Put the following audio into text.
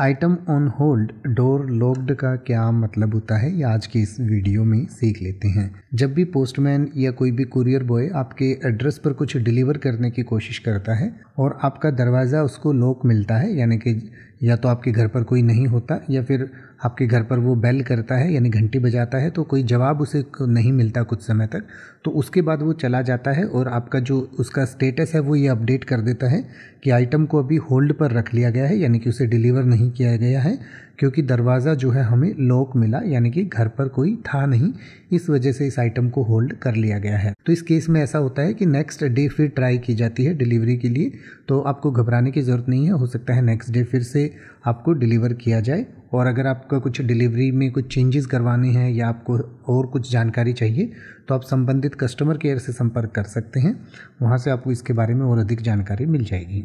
item on hold door locked का क्या मतलब होता है ये आज की इस वीडियो में सीख लेते हैं जब भी पोस्टमैन या कोई भी कुरियर बॉय आपके एड्रेस पर कुछ डिलीवर करने की कोशिश करता है और आपका दरवाज़ा उसको लॉक मिलता है यानी कि या तो आपके घर पर कोई नहीं होता या फिर आपके घर पर वो बेल करता है यानी घंटी बजाता है तो कोई जवाब उसे नहीं मिलता कुछ समय तक तो उसके बाद वो चला जाता है और आपका जो उसका स्टेटस है वो ये अपडेट कर देता है कि आइटम को अभी होल्ड पर रख लिया गया है यानी कि उसे डिलीवर नहीं किया गया है क्योंकि दरवाज़ा जो है हमें लॉक मिला यानी कि घर पर कोई था नहीं इस वजह से इस आइटम को होल्ड कर लिया गया है तो इस केस में ऐसा होता है कि नेक्स्ट डे फिर ट्राई की जाती है डिलीवरी के लिए तो आपको घबराने की ज़रूरत नहीं है हो सकता है नेक्स्ट डे फिर से आपको डिलीवर किया जाए और अगर आपका कुछ डिलीवरी में कुछ चेंजेस करवाने हैं या आपको और कुछ जानकारी चाहिए तो आप संबंधित कस्टमर केयर से संपर्क कर सकते हैं वहाँ से आपको इसके बारे में और अधिक जानकारी मिल जाएगी